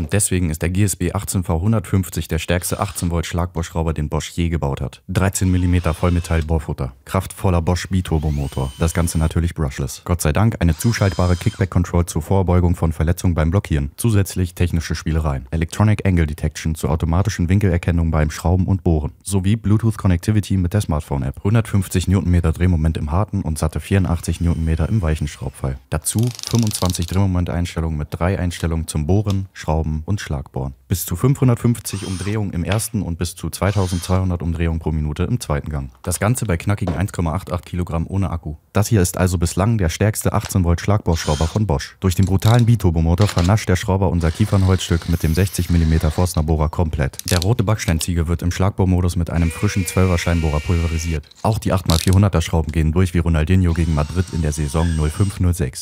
Und deswegen ist der GSB 18V 150 der stärkste 18 Volt Schlagbohrschrauber, den Bosch je gebaut hat. 13 mm Vollmetall Bohrfutter, kraftvoller Bosch Biturbomotor, das Ganze natürlich brushless. Gott sei Dank eine zuschaltbare Kickback Control zur Vorbeugung von Verletzungen beim Blockieren. Zusätzlich technische Spielereien. Electronic Angle Detection zur automatischen Winkelerkennung beim Schrauben und Bohren. Sowie Bluetooth Connectivity mit der Smartphone App. 150 Nm Drehmoment im harten und satte 84 Nm im weichen Schraubfall. Dazu 25 Drehmomenteinstellungen mit drei Einstellungen zum Bohren, Schrauben Lauben und Schlagbohren. Bis zu 550 Umdrehungen im ersten und bis zu 2200 Umdrehungen pro Minute im zweiten Gang. Das Ganze bei knackigen 1,88 Kilogramm ohne Akku. Das hier ist also bislang der stärkste 18 Volt Schlagbohrschrauber von Bosch. Durch den brutalen Biturbomotor vernascht der Schrauber unser Kiefernholzstück mit dem 60 mm Forstner Bohrer komplett. Der rote Backsteinziegel wird im Schlagbohrmodus mit einem frischen 12er Scheinbohrer pulverisiert. Auch die 8x400er Schrauben gehen durch wie Ronaldinho gegen Madrid in der Saison 0506.